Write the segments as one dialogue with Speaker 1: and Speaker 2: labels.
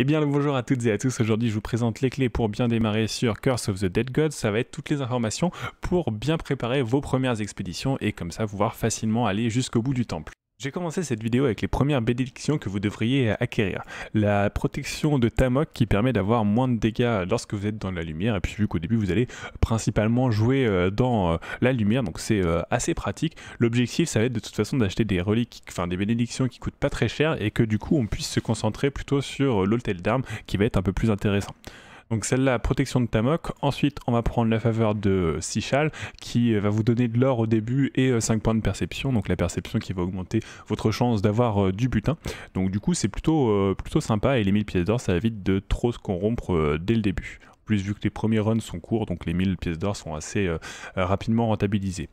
Speaker 1: Eh bien le bonjour à toutes et à tous, aujourd'hui je vous présente les clés pour bien démarrer sur Curse of the Dead God, ça va être toutes les informations pour bien préparer vos premières expéditions et comme ça pouvoir facilement aller jusqu'au bout du temple. J'ai commencé cette vidéo avec les premières bénédictions que vous devriez acquérir. La protection de Tamok qui permet d'avoir moins de dégâts lorsque vous êtes dans la lumière et puis vu qu'au début vous allez principalement jouer euh, dans euh, la lumière donc c'est euh, assez pratique. L'objectif ça va être de toute façon d'acheter des reliques, enfin des bénédictions qui coûtent pas très cher et que du coup on puisse se concentrer plutôt sur l'hôtel d'armes qui va être un peu plus intéressant. Donc celle-là, protection de Tamok. Ensuite, on va prendre la faveur de Sichal, qui euh, va vous donner de l'or au début et 5 euh, points de perception. Donc la perception qui va augmenter votre chance d'avoir euh, du butin. Donc du coup, c'est plutôt, plutôt sympa. Et les 1000 pièces d'or, ça évite de trop se corrompre dès le début. En plus, vu que les premiers runs sont courts, donc les 1000 pièces d'or sont assez rapidement rentabilisées.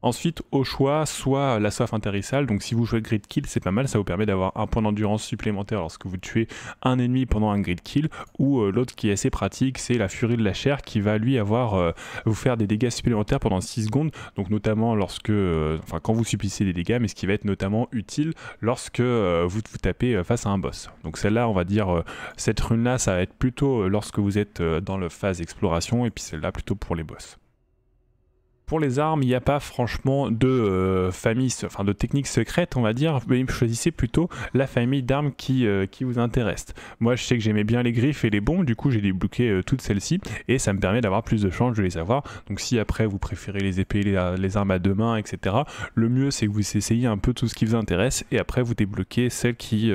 Speaker 1: Ensuite, au choix, soit la soif intérissale donc si vous jouez grid kill, c'est pas mal, ça vous permet d'avoir un point d'endurance supplémentaire lorsque vous tuez un ennemi pendant un grid kill, ou euh, l'autre qui est assez pratique, c'est la furie de la chair qui va lui avoir, euh, vous faire des dégâts supplémentaires pendant 6 secondes, donc notamment lorsque, euh, enfin quand vous subissez des dégâts, mais ce qui va être notamment utile lorsque vous vous tapez face à un boss. Donc celle-là, on va dire, cette rune-là, ça va être plutôt lorsque vous êtes dans la phase exploration, et puis celle-là plutôt pour les boss pour les armes, il n'y a pas franchement de euh, enfin de technique secrète, on va dire, mais choisissez plutôt la famille d'armes euh, qui, vous intéresse. Moi, je sais que j'aimais bien les griffes et les bombes, du coup, j'ai débloqué euh, toutes celles-ci et ça me permet d'avoir plus de chances de les avoir. Donc, si après vous préférez les épées, les, armes à deux mains, etc., le mieux c'est que vous essayez un peu tout ce qui vous intéresse et après vous débloquez celles qui,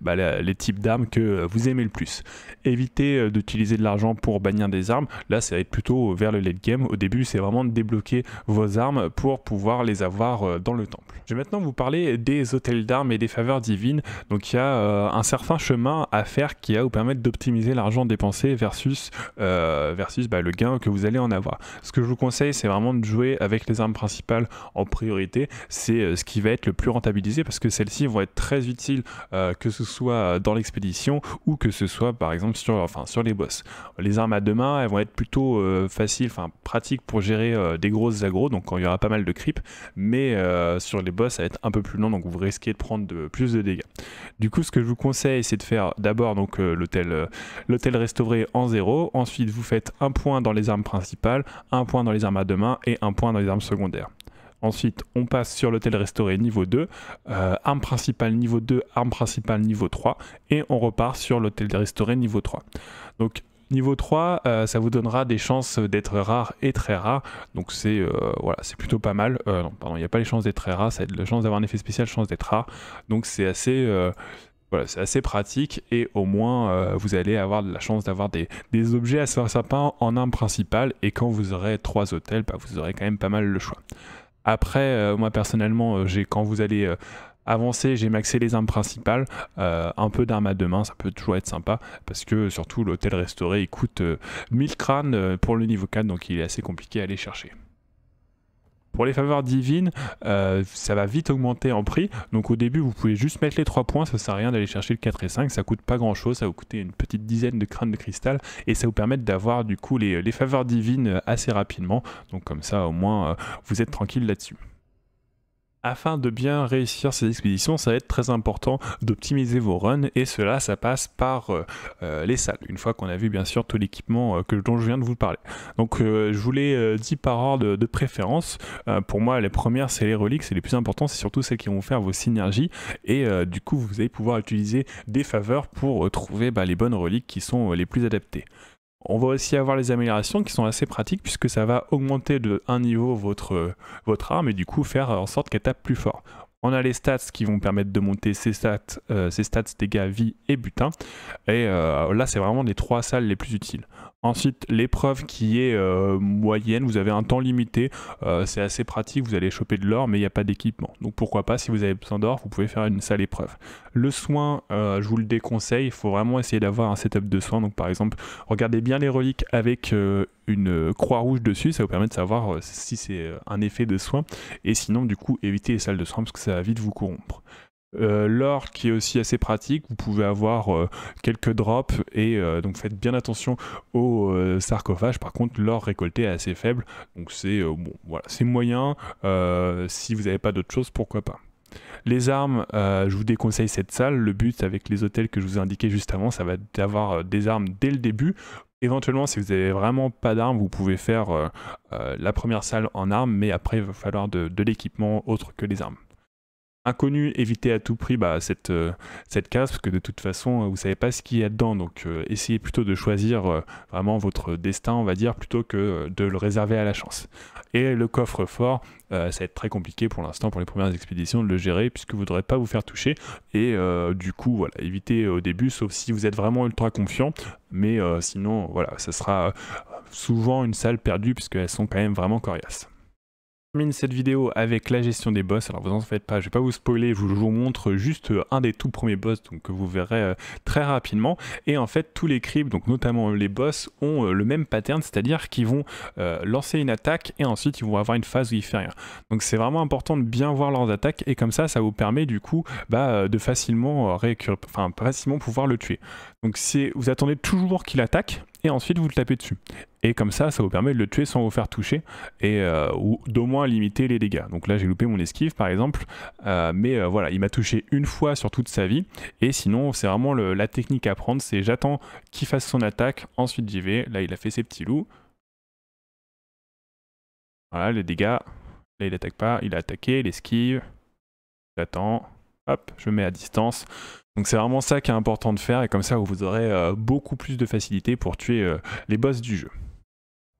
Speaker 1: bah, les types d'armes que vous aimez le plus. Évitez d'utiliser de l'argent pour bannir des armes. Là, ça va être plutôt vers le late game. Au début, c'est vraiment de débloquer vos armes pour pouvoir les avoir euh, dans le temple. Je vais maintenant vous parler des hôtels d'armes et des faveurs divines. Donc il y a euh, un certain chemin à faire qui va vous permettre d'optimiser l'argent dépensé versus, euh, versus bah, le gain que vous allez en avoir. Ce que je vous conseille, c'est vraiment de jouer avec les armes principales en priorité. C'est ce qui va être le plus rentabilisé parce que celles-ci vont être très utiles, que ce soit dans l'expédition ou que ce soit par exemple sur, enfin, sur les boss. Les armes à deux mains, elles vont être plutôt faciles, enfin pratiques pour gérer des gros agro donc quand il y aura pas mal de creep, mais euh, sur les boss ça va être un peu plus long, donc vous risquez de prendre de, plus de dégâts. Du coup ce que je vous conseille c'est de faire d'abord donc euh, l'hôtel euh, l'hôtel restauré en zéro ensuite vous faites un point dans les armes principales, un point dans les armes à deux mains et un point dans les armes secondaires. Ensuite, on passe sur l'hôtel restauré niveau 2, arme principale niveau 2, arme principale niveau 3, et on repart sur l'hôtel restauré niveau 3. Donc Niveau 3, euh, ça vous donnera des chances d'être rare et très rare. Donc c'est euh, voilà, c'est plutôt pas mal. Euh, non, pardon, il n'y a pas les chances d'être très rare, ça a la chance d'avoir un effet spécial, chance d'être rare. Donc c'est assez c'est assez pratique et au moins vous allez avoir de la chance d'avoir des, objets à sapin en arme principale et quand vous aurez trois hôtels, bah, vous aurez quand même pas mal le choix. Après, moi personnellement, j'ai quand vous allez Avancé, j'ai maxé les armes principales, euh, un peu d'armes à deux mains, ça peut toujours être sympa, parce que surtout l'hôtel restauré, il coûte 1000 euh, crânes euh, pour le niveau 4, donc il est assez compliqué à aller chercher. Pour les faveurs divines, ça va vite augmenter en prix. Donc au début, vous pouvez juste mettre les 3 points, ça sert à rien d'aller chercher le 4 et 5, ça coûte pas grand chose, ça va vous coûter une petite dizaine de crânes de cristal et ça vous permet d'avoir du coup les, faveurs divines assez rapidement. Donc comme ça, au moins, vous êtes tranquille là-dessus afin de bien réussir ces expéditions, ça va être très important d'optimiser vos runs et cela, ça passe par euh, euh, les salles, une fois qu'on a vu bien sûr tout l'équipement euh, que, dont je viens de vous parler. Donc je vous l'ai dit par ordre de, préférence, pour moi les premières c'est les reliques, c'est les plus importants, c'est surtout celles qui vont faire vos synergies et du coup vous allez pouvoir utiliser des faveurs pour trouver bah, les bonnes reliques qui sont les plus adaptées on va aussi avoir les améliorations qui sont assez pratiques puisque ça va augmenter de un niveau votre, euh, votre arme et du coup faire en sorte qu'elle tape plus fort. On a les stats qui vont permettre de monter ses stats, euh, ces stats dégâts, vie et butin. Et euh, là, c'est vraiment les trois salles les plus utiles. Ensuite, l'épreuve qui est euh, moyenne, vous avez un temps limité, euh, c'est assez pratique, vous allez choper de l'or, mais il n'y a pas d'équipement. Donc pourquoi pas, si vous avez besoin d'or, vous pouvez faire une sale épreuve. Le soin, euh, je vous le déconseille, il faut vraiment essayer d'avoir un setup de soin. Donc par exemple, regardez bien les reliques avec une croix rouge dessus, ça vous permet de savoir si c'est un effet de soin. Et sinon, du coup, évitez les salles de soins parce que ça va vite vous corrompre. Euh, l'or qui est aussi assez pratique, vous pouvez avoir euh, quelques drops et euh, donc faites bien attention au sarcophage. Par contre, l'or récolté est assez faible, donc c'est bon, voilà, c'est moyen. si vous n'avez pas d'autre chose, pourquoi pas. Les armes, je vous déconseille cette salle. Le but avec les hôtels que je vous ai indiqué juste avant, ça va d'avoir des armes dès le début. Éventuellement, si vous n'avez vraiment pas d'armes, vous pouvez faire la première salle en armes, mais après, il va falloir de l'équipement autre que les armes inconnu, évitez à tout prix bah, cette, euh, cette case, parce que de toute façon, euh, vous ne savez pas ce qu'il y a dedans. Donc, euh, essayez plutôt de choisir vraiment votre destin, on va dire, plutôt que de le réserver à la chance. Et le coffre-fort, ça va être très compliqué pour l'instant, pour les premières expéditions, de le gérer, puisque vous ne devrez pas vous faire toucher. Et du coup, voilà, évitez au début, sauf si vous êtes vraiment ultra confiant. Mais sinon, voilà, ça sera souvent une salle perdue, puisqu'elles sont quand même vraiment coriaces cette vidéo avec la gestion des boss. Alors vous en faites pas, je vais pas vous spoiler, je vous montre juste euh, un des tout premiers boss donc que vous verrez euh, très rapidement. Et en fait tous les creeps, donc notamment les boss, ont euh, le même pattern, c'est-à-dire qu'ils vont lancer une attaque et ensuite ils vont avoir une phase où il fait rien. Donc c'est vraiment important de bien voir leurs attaques et comme ça ça vous permet du coup bah, de facilement, enfin, facilement pouvoir le tuer. Donc c'est vous attendez toujours qu'il attaque et ensuite vous le tapez dessus. Et comme ça, ça vous permet de le tuer sans vous faire toucher et euh, ou d'au moins limiter les dégâts. Donc là, j'ai loupé mon esquive par exemple, euh, mais euh, voilà, il m'a touché une fois sur toute sa vie. Et sinon, c'est vraiment la technique à prendre c'est j'attends qu'il fasse son attaque, ensuite j'y vais. Là, il a fait ses petits loups. Voilà, les dégâts. Là, il attaque pas, il a attaqué, l'esquive. J'attends hop, je mets à distance. Donc c'est vraiment ça qui est important de faire et comme ça vous aurez euh, beaucoup plus de facilité pour tuer euh, les boss du jeu.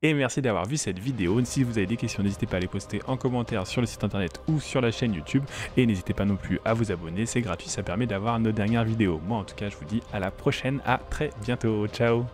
Speaker 1: Et merci d'avoir vu cette vidéo. Si vous avez des questions, n'hésitez pas à les poster en commentaire sur le site internet ou sur la chaîne YouTube. Et n'hésitez pas non plus à vous abonner, c'est gratuit, ça permet d'avoir nos dernières vidéos. Moi en tout cas, je vous dis à la prochaine, à très bientôt, ciao